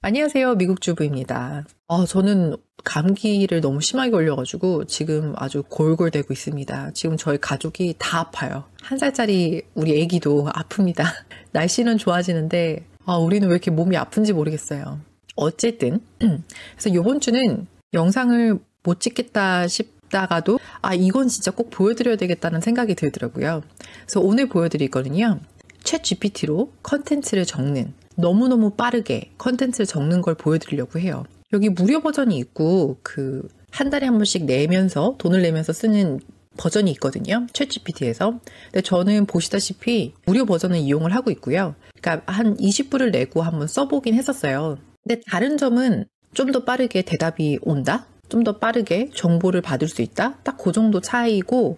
안녕하세요. 미국 주부입니다. 아, 저는 감기를 너무 심하게 걸려가지고 지금 아주 골골대고 있습니다. 지금 저희 가족이 다 아파요. 한 살짜리 우리 애기도 아픕니다. 날씨는 좋아지는데 아, 우리는 왜 이렇게 몸이 아픈지 모르겠어요. 어쨌든 그래서 이번 주는 영상을 못 찍겠다 싶다가도 아 이건 진짜 꼭 보여드려야 되겠다는 생각이 들더라고요. 그래서 오늘 보여드릴 거는요. 챗 GPT로 컨텐츠를 적는 너무너무 빠르게 컨텐츠를 적는 걸 보여드리려고 해요. 여기 무료 버전이 있고 그 한 달에 한 번씩 내면서 돈을 내면서 쓰는 버전이 있거든요. 챗GPT에서. 근데 저는 보시다시피 무료 버전을 이용을 하고 있고요. 그러니까 한 20불을 내고 한번 써보긴 했었어요. 근데 다른 점은 좀 더 빠르게 대답이 온다? 좀 더 빠르게 정보를 받을 수 있다? 딱 그 정도 차이고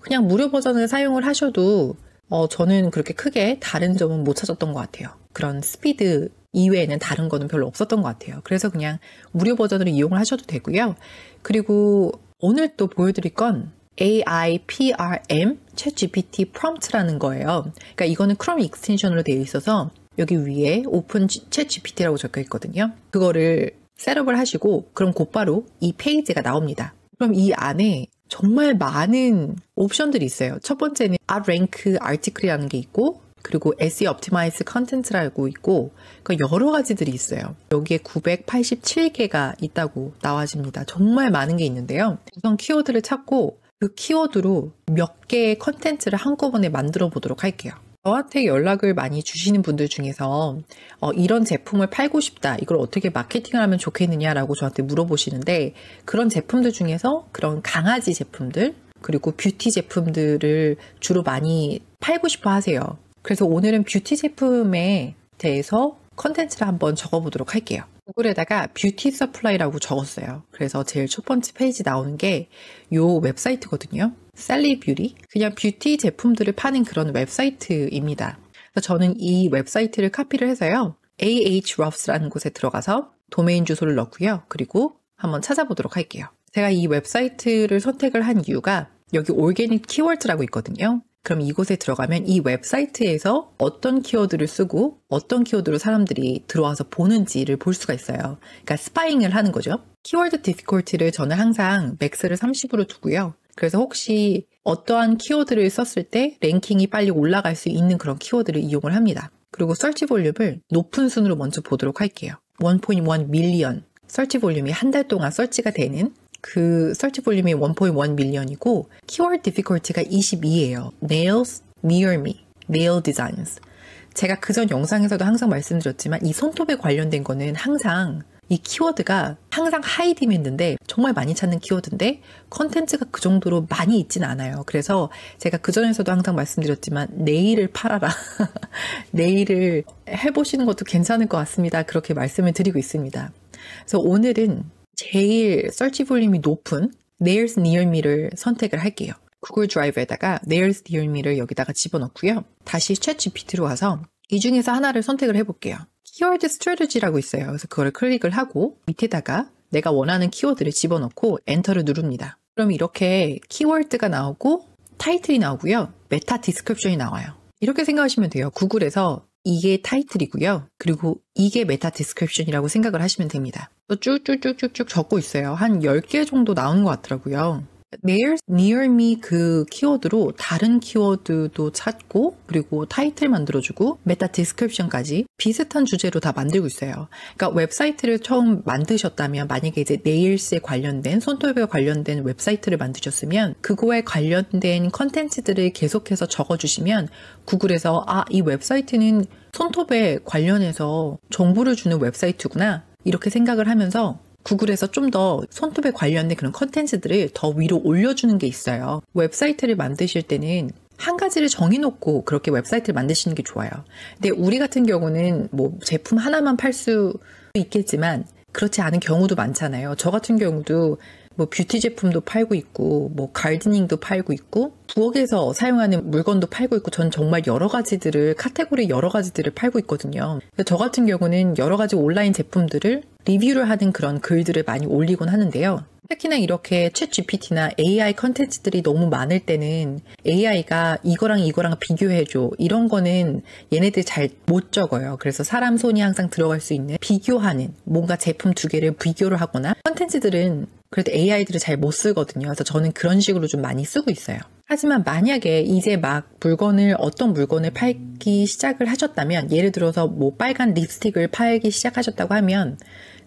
그냥 무료 버전을 사용을 하셔도 어, 저는 그렇게 크게 다른 점은 못 찾았던 것 같아요. 그런 스피드 이외에는 다른 거는 별로 없었던 것 같아요. 그래서 그냥 무료 버전으로 이용을 하셔도 되고요. 그리고 오늘 또 보여드릴 건 AIPRM c h a t g p t p r o m p t 라는 거예요. 그러니까 이거는 크롬 익스텐션으로 되어 있어서 여기 위에 Open c h a t g p t 라고 적혀 있거든요. 그거를 셋업을 하시고 그럼 곧바로 이 페이지가 나옵니다. 그럼 이 안에 정말 많은 옵션들이 있어요. 첫 번째는 a r rank article이라는 게 있고 그리고 SE Optimize 컨텐츠라 알고 있고 그 여러 가지들이 있어요. 여기에 987개가 있다고 나와집니다. 정말 많은 게 있는데요. 우선 키워드를 찾고 그 키워드로 몇 개의 컨텐츠를 한꺼번에 만들어 보도록 할게요. 저한테 연락을 많이 주시는 분들 중에서 어, 이런 제품을 팔고 싶다 이걸 어떻게 마케팅을 하면 좋겠느냐라고 저한테 물어보시는데 그런 제품들 중에서 그런 강아지 제품들 그리고 뷰티 제품들을 주로 많이 팔고 싶어 하세요 그래서 오늘은 뷰티 제품에 대해서 컨텐츠를 한번 적어보도록 할게요. 구글에다가 뷰티 서플라이라고 적었어요. 그래서 제일 첫 번째 페이지 나오는 게 요 웹사이트거든요. 셀리 뷰리. 그냥 뷰티 제품들을 파는 그런 웹사이트입니다. 그래서 저는 이 웹사이트를 카피를 해서요. ahrefs라는 곳에 들어가서 도메인 주소를 넣고요. 그리고 한번 찾아보도록 할게요. 제가 이 웹사이트를 선택을 한 이유가 여기 올게닉 키워드라고 있거든요. 그럼 이곳에 들어가면 이 웹사이트에서 어떤 키워드를 쓰고 어떤 키워드로 사람들이 들어와서 보는지를 볼 수가 있어요. 그러니까 스파잉을 하는 거죠. 키워드 디피컬티를 저는 항상 맥스를 30으로 두고요. 그래서 혹시 어떠한 키워드를 썼을 때 랭킹이 빨리 올라갈 수 있는 그런 키워드를 이용을 합니다. 그리고 설치 볼륨을 높은 순으로 먼저 보도록 할게요. 1.1 밀리언 설치 볼륨이 한 달 동안 설치가 되는 그 s 치 볼륨이 1.1 밀리언이고 키 e y w o r d 가 22예요. nails near me, nail designs. 제가 그전 영상에서도 항상 말씀드렸지만 이 손톱에 관련된 거는 항상 이 키워드가 항상 하이 디맨드인데 정말 많이 찾는 키워드인데 컨텐츠가 그 정도로 많이 있진 않아요. 그래서 제가 그전에서도 항상 말씀드렸지만 네일을 팔아라. 네일을 해보시는 것도 괜찮을 것 같습니다. 그렇게 말씀을 드리고 있습니다. 그래서 오늘은 제일 설치 볼륨이 높은 Nails Near Me를 선택을 할게요. 구글 드라이브에다가 Nails Near Me를 여기다가 집어넣고요. 다시 챗 GPT로 와서 이 중에서 하나를 선택을 해볼게요. 키워드 스트레지라고 있어요. 그래서 그걸 클릭을 하고 밑에다가 내가 원하는 키워드를 집어넣고 엔터를 누릅니다. 그럼 이렇게 키워드가 나오고 타이틀이 나오고요. 메타 디스크립션이 나와요. 이렇게 생각하시면 돼요. 구글에서 이게 타이틀이고요. 그리고 이게 메타 디스크립션이라고 생각을 하시면 됩니다. 쭉쭉쭉쭉쭉 적고 있어요. 한 10개 정도 나온것 같더라고요. There near me 그 키워드로 다른 키워드도 찾고 그리고 타이틀 만들어주고 메타 디스크립션까지 비슷한 주제로 다 만들고 있어요. 그러니까 웹사이트를 처음 만드셨다면 만약에 이제 네일스에 관련된 손톱에 관련된 웹사이트를 만드셨으면 그거에 관련된 컨텐츠들을 계속해서 적어주시면 구글에서 아 이 웹사이트는 손톱에 관련해서 정보를 주는 웹사이트구나 이렇게 생각을 하면서 구글에서 좀 더 손톱에 관련된 그런 컨텐츠들을 더 위로 올려주는 게 있어요. 웹사이트를 만드실 때는 한 가지를 정해놓고 그렇게 웹사이트를 만드시는 게 좋아요. 근데 우리 같은 경우는 뭐 제품 하나만 팔 수 있겠지만 그렇지 않은 경우도 많잖아요. 저 같은 경우도 뭐 뷰티 제품도 팔고 있고 뭐 갈드닝도 팔고 있고 부엌에서 사용하는 물건도 팔고 있고 전 정말 여러 가지들을 카테고리 여러 가지들을 팔고 있거든요. 저 같은 경우는 여러 가지 온라인 제품들을 리뷰를 하는 그런 글들을 많이 올리곤 하는데요. 특히나 이렇게 챗 GPT나 AI 컨텐츠들이 너무 많을 때는 AI가 이거랑 이거랑 비교해줘. 이런 거는 얘네들 잘 못 적어요. 그래서 사람 손이 항상 들어갈 수 있는 비교하는 뭔가 제품 두 개를 비교를 하거나 컨텐츠들은 그래도 AI들을 잘 못 쓰거든요. 그래서 저는 그런 식으로 좀 많이 쓰고 있어요. 하지만 만약에 이제 막 물건을 어떤 물건을 팔기 시작을 하셨다면 예를 들어서 뭐 빨간 립스틱을 팔기 시작하셨다고 하면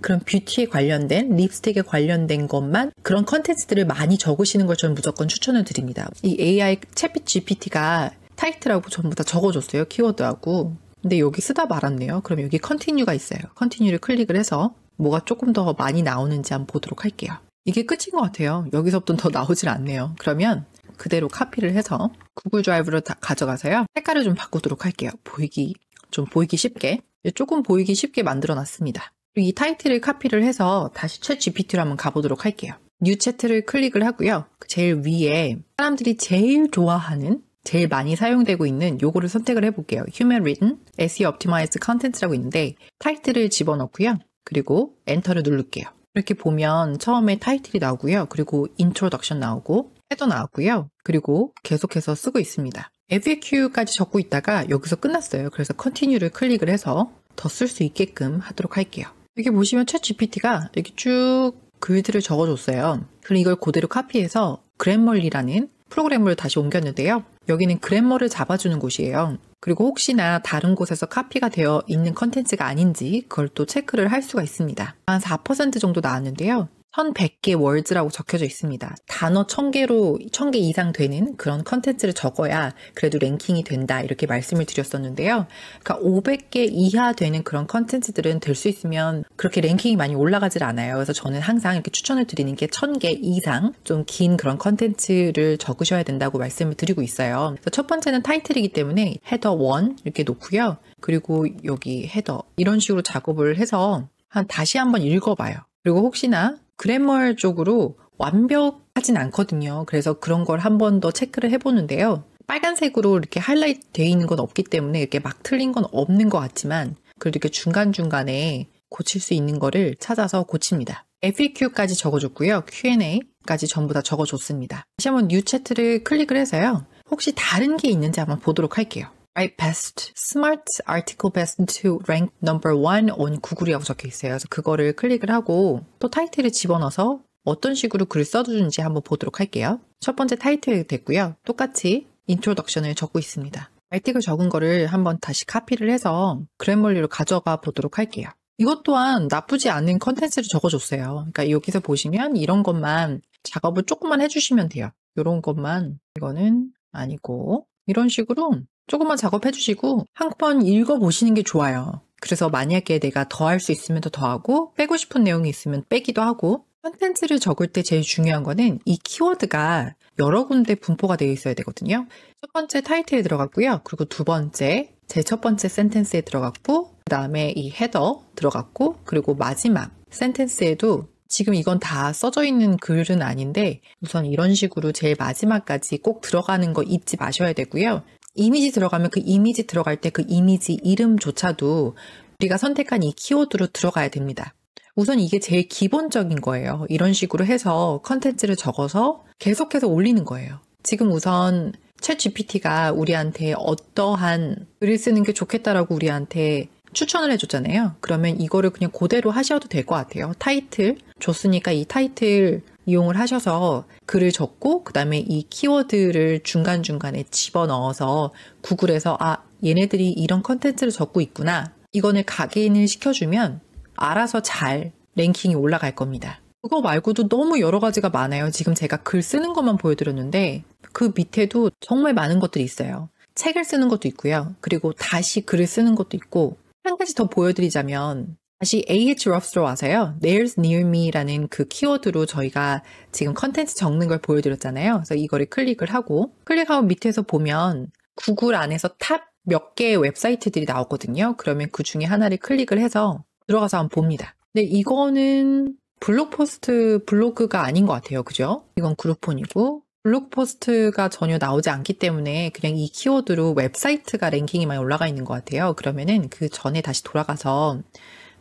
그런 뷰티에 관련된 립스틱에 관련된 것만 그런 컨텐츠들을 많이 적으시는 걸 저는 무조건 추천을 드립니다. 이 AI 채피 GPT가 타이틀하고 전부 다 적어줬어요. 키워드하고. 근데 여기 쓰다 말았네요. 그럼 여기 컨티뉴가 있어요. 컨티뉴를 클릭을 해서 뭐가 조금 더 많이 나오는지 한번 보도록 할게요. 이게 끝인 것 같아요. 여기서부터는 더 나오질 않네요. 그러면 그대로 카피를 해서 구글 드라이브로 다 가져가서요. 색깔을 좀 바꾸도록 할게요. 보이기, 좀 보이기 쉽게. 예, 조금 보이기 쉽게 만들어 놨습니다. 이 타이틀을 카피를 해서 다시 챗 GPT로 한번 가보도록 할게요. 뉴 채트를 클릭을 하고요. 그 제일 위에 사람들이 제일 좋아하는 제일 많이 사용되고 있는 요거를 선택을 해볼게요. Human Written SEO p t i m i z e d Content라고 있는데 타이틀을 집어넣고요. 그리고 엔터를 누를게요. 이렇게 보면 처음에 타이틀이 나오고요. 그리고 i n 인트로덕션 나오고 헤더 나왔고요. 그리고 계속해서 쓰고 있습니다. FAQ까지 적고 있다가 여기서 끝났어요. 그래서 Continue를 클릭을 해서 더 쓸 수 있게끔 하도록 할게요. 여기 보시면 챗 GPT가 이렇게 쭉 글들을 적어줬어요. 그럼 이걸 그대로 카피해서 그램멀리라는 프로그램을 다시 옮겼는데요. 여기는 그램머를 잡아주는 곳이에요. 그리고 혹시나 다른 곳에서 카피가 되어 있는 컨텐츠가 아닌지 그걸 또 체크를 할 수가 있습니다. 한 4% 정도 나왔는데요. 1100개 월즈라고 적혀져 있습니다. 단어 1000개로 1000개 이상 되는 그런 컨텐츠를 적어야 그래도 랭킹이 된다 이렇게 말씀을 드렸었는데요. 그러니까 500개 이하 되는 그런 컨텐츠들은 될 수 있으면 그렇게 랭킹이 많이 올라가질 않아요. 그래서 저는 항상 이렇게 추천을 드리는 게 1000개 이상 좀 긴 그런 컨텐츠를 적으셔야 된다고 말씀을 드리고 있어요. 첫 번째는 타이틀이기 때문에 헤더 1 이렇게 놓고요. 그리고 여기 헤더 이런 식으로 작업을 해서 한 다시 한번 읽어봐요. 그리고 혹시나 그래멀 쪽으로 완벽하진 않거든요. 그래서 그런 걸 한 번 더 체크를 해보는데요. 빨간색으로 이렇게 하이라이트 돼 있는 건 없기 때문에 이렇게 막 틀린 건 없는 것 같지만 그래도 이렇게 중간중간에 고칠 수 있는 거를 찾아서 고칩니다. FAQ까지 적어줬고요. Q&A까지 전부 다 적어줬습니다. 다시 한번 뉴 채트를 클릭을 해서요. 혹시 다른 게 있는지 한번 보도록 할게요. I best smart article best to rank number one on 구글이라고 적혀 있어요. 그래서 그거를 클릭을 하고 또 타이틀을 집어넣어서 어떤 식으로 글을 써주는지 한번 보도록 할게요. 첫 번째 타이틀이 됐고요. 똑같이 인트로덕션을 적고 있습니다. 알틱글 적은 거를 한번 다시 카피를 해서 그래머리로 가져가 보도록 할게요. 이것 또한 나쁘지 않은 컨텐츠를 적어줬어요. 그러니까 여기서 보시면 이런 것만 작업을 조금만 해주시면 돼요. 이런 것만 이거는 아니고 이런 식으로 조금만 작업해 주시고 한 번 읽어 보시는 게 좋아요. 그래서 만약에 내가 더 할 수 있으면 더 하고 빼고 싶은 내용이 있으면 빼기도 하고 컨텐츠를 적을 때 제일 중요한 거는 이 키워드가 여러 군데 분포가 되어 있어야 되거든요. 첫 번째 타이틀에 들어갔고요. 그리고 두 번째 제 첫 번째 센텐스에 들어갔고 그 다음에 이 헤더 들어갔고 그리고 마지막 센텐스에도 지금 이건 다 써져 있는 글은 아닌데 우선 이런 식으로 제일 마지막까지 꼭 들어가는 거 잊지 마셔야 되고요. 이미지 들어가면 그 이미지 들어갈 때 그 이미지 이름조차도 우리가 선택한 이 키워드로 들어가야 됩니다. 우선 이게 제일 기본적인 거예요. 이런 식으로 해서 컨텐츠를 적어서 계속해서 올리는 거예요. 지금 우선 챗 GPT가 우리한테 어떠한 글을 쓰는 게 좋겠다라고 우리한테 추천을 해줬잖아요. 그러면 이거를 그냥 그대로 하셔도 될 것 같아요. 타이틀 줬으니까 이 타이틀 이용을 하셔서 글을 적고 그다음에 이 키워드를 중간중간에 집어넣어서 구글에서 아 얘네들이 이런 컨텐츠를 적고 있구나 이거를 각인을 시켜주면 알아서 잘 랭킹이 올라갈 겁니다. 그거 말고도 너무 여러 가지가 많아요. 지금 제가 글 쓰는 것만 보여드렸는데 그 밑에도 정말 많은 것들이 있어요. 책을 쓰는 것도 있고요. 그리고 다시 글을 쓰는 것도 있고 한 가지 더 보여드리자면 다시 ah로 r s 로와서요 There's near me라는 그 키워드로 저희가 지금 컨텐츠 적는 걸 보여드렸잖아요. 그래서 이거를 클릭을 하고 클릭하고 밑에서 보면 구글 안에서 탑 몇 개의 웹사이트들이 나오거든요. 그러면 그 중에 하나를 클릭을 해서 들어가서 한번 봅니다. 근데 이거는 블록포스트 블로그가 아닌 것 같아요. 그죠? 이건 그룹폰이고 블록포스트가 전혀 나오지 않기 때문에 그냥 이 키워드로 웹사이트가 랭킹이 많이 올라가 있는 것 같아요. 그러면은 그 전에 다시 돌아가서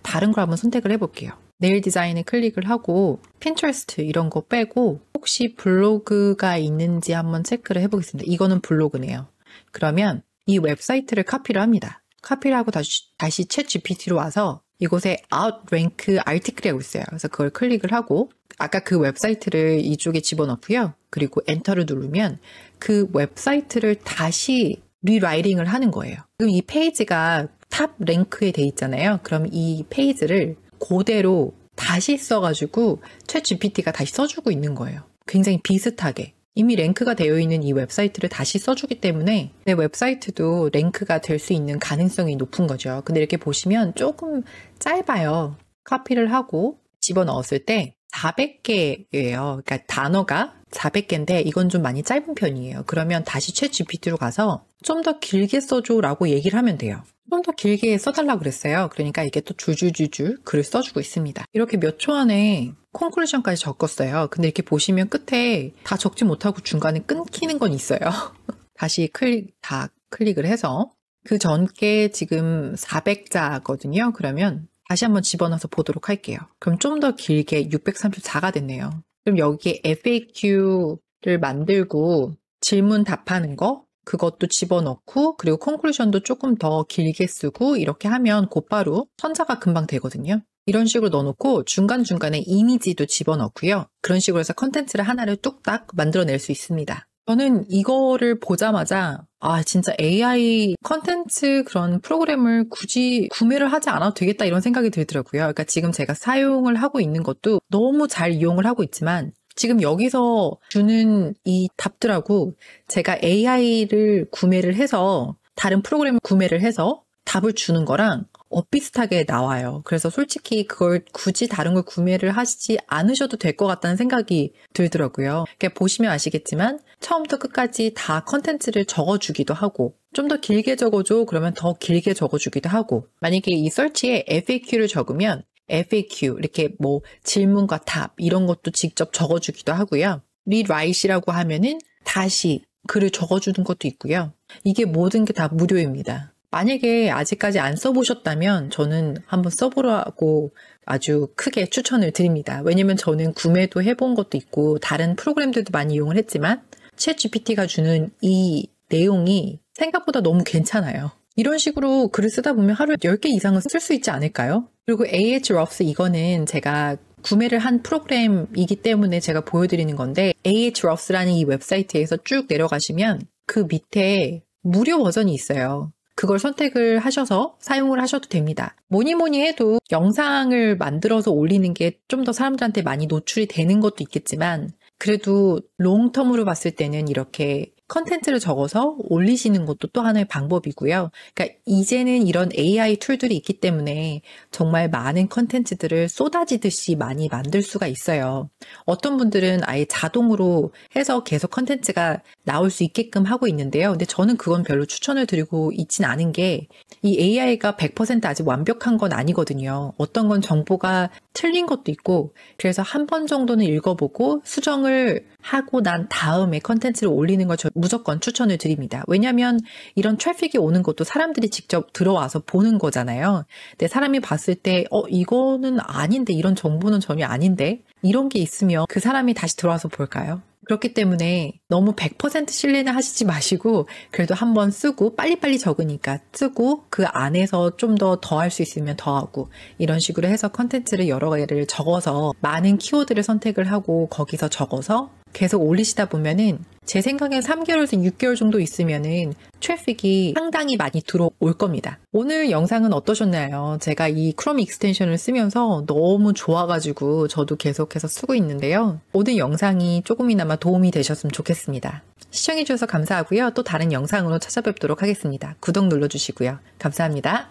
다른 걸 한번 선택을 해볼게요. 네일 디자인에 클릭을 하고 핀트레스트 이런 거 빼고 혹시 블로그가 있는지 한번 체크를 해보겠습니다. 이거는 블로그네요. 그러면 이 웹사이트를 카피를 합니다. 카피를 하고 다시, 다시 챗 GPT로 와서 이곳에 outrank article이라고 있어요. 그래서 그걸 클릭을 하고 아까 그 웹사이트를 이쪽에 집어넣고요. 그리고 엔터를 누르면 그 웹사이트를 다시 리라이팅을 하는 거예요. 그럼 이 페이지가 탑 랭크에 돼 있잖아요. 그럼 이 페이지를 그대로 다시 써가지고 최 GPT가 다시 써주고 있는 거예요. 굉장히 비슷하게. 이미 랭크가 되어 있는 이 웹사이트를 다시 써주기 때문에 내 웹사이트도 랭크가 될 수 있는 가능성이 높은 거죠. 근데 이렇게 보시면 조금 짧아요. 카피를 하고 집어넣었을 때 400개예요. 그러니까 단어가 400개인데 이건 좀 많이 짧은 편이에요. 그러면 다시 최 GPT로 가서 좀 더 길게 써줘라고 얘기를 하면 돼요. 좀더 길게 써달라 그랬어요. 그러니까 이게 또 주주주주 글을 써주고 있습니다. 이렇게 몇 초 안에 콘클루션까지 적었어요. 근데 이렇게 보시면 끝에 다 적지 못하고 중간에 끊기는 건 있어요. 다시 클릭, 다 클릭을 해서 그 전께 지금 400자거든요. 그러면 다시 한번 집어넣어서 보도록 할게요. 그럼 좀 더 길게 634가 됐네요. 그럼 여기에 FAQ를 만들고 질문 답하는 거 그것도 집어넣고 그리고 컨클루션도 조금 더 길게 쓰고 이렇게 하면 곧바로 선자가 금방 되거든요. 이런 식으로 넣어놓고 중간중간에 이미지도 집어넣고요. 그런 식으로 해서 컨텐츠를 하나를 뚝딱 만들어낼 수 있습니다. 저는 이거를 보자마자 아 진짜 AI 컨텐츠 그런 프로그램을 굳이 구매를 하지 않아도 되겠다 이런 생각이 들더라고요. 그러니까 지금 제가 사용을 하고 있는 것도 너무 잘 이용을 하고 있지만 지금 여기서 주는 이 답들하고 제가 AI를 구매를 해서 다른 프로그램 을 구매를 해서 답을 주는 거랑 엇비슷하게 나와요. 그래서 솔직히 그걸 굳이 다른 걸 구매를 하시지 않으셔도 될 것 같다는 생각이 들더라고요. 보시면 아시겠지만 처음부터 끝까지 다 컨텐츠를 적어주기도 하고 좀 더 길게 적어줘 그러면 더 길게 적어주기도 하고 만약에 이설치에 FAQ를 적으면 FAQ 이렇게 뭐 질문과 답 이런 것도 직접 적어주기도 하고요. 리라이시라고 하면은 다시 글을 적어주는 것도 있고요. 이게 모든 게 다 무료입니다. 만약에 아직까지 안 써보셨다면 저는 한번 써보라고 아주 크게 추천을 드립니다. 왜냐면 저는 구매도 해본 것도 있고 다른 프로그램들도 많이 이용을 했지만 챗 GPT가 주는 이 내용이 생각보다 너무 괜찮아요. 이런 식으로 글을 쓰다 보면 하루에 10개 이상은 쓸 수 있지 않을까요? 그리고 AH r o f s 이거는 제가 구매를 한 프로그램이기 때문에 제가 보여드리는 건데 AH r o f s 라는이 웹사이트에서 쭉 내려가시면 그 밑에 무료 버전이 있어요. 그걸 선택을 하셔서 사용을 하셔도 됩니다. 뭐니 뭐니 해도 영상을 만들어서 올리는 게 좀 더 사람들한테 많이 노출이 되는 것도 있겠지만 그래도 롱텀으로 봤을 때는 이렇게 컨텐츠를 적어서 올리시는 것도 또 하나의 방법이고요. 그러니까 이제는 이런 AI 툴들이 있기 때문에 정말 많은 컨텐츠들을 쏟아지듯이 많이 만들 수가 있어요. 어떤 분들은 아예 자동으로 해서 계속 컨텐츠가 나올 수 있게끔 하고 있는데요. 근데 저는 그건 별로 추천을 드리고 있진 않은 게 이 AI가 100% 아직 완벽한 건 아니거든요. 어떤 건 정보가 틀린 것도 있고 그래서 한 번 정도는 읽어보고 수정을 하고 난 다음에 컨텐츠를 올리는 걸저 무조건 추천을 드립니다. 왜냐하면 이런 트래픽이 오는 것도 사람들이 직접 들어와서 보는 거잖아요. 근데 사람이 봤을 때어 이거는 아닌데 이런 정보는 전혀 아닌데 이런 게 있으면 그 사람이 다시 들어와서 볼까요? 그렇기 때문에 너무 100% 신뢰는 하시지 마시고 그래도 한번 쓰고 빨리빨리 적으니까 쓰고 그 안에서 좀 더 더 할 수 있으면 더 하고 이런 식으로 해서 컨텐츠를 여러 개를 적어서 많은 키워드를 선택을 하고 거기서 적어서 계속 올리시다 보면은 제 생각엔 3개월에서 6개월 정도 있으면은 트래픽이 상당히 많이 들어올 겁니다. 오늘 영상은 어떠셨나요? 제가 이 크롬 익스텐션을 쓰면서 너무 좋아가지고 저도 계속해서 쓰고 있는데요. 오늘 영상이 조금이나마 도움이 되셨으면 좋겠습니다. 시청해주셔서 감사하고요. 또 다른 영상으로 찾아뵙도록 하겠습니다. 구독 눌러주시고요. 감사합니다.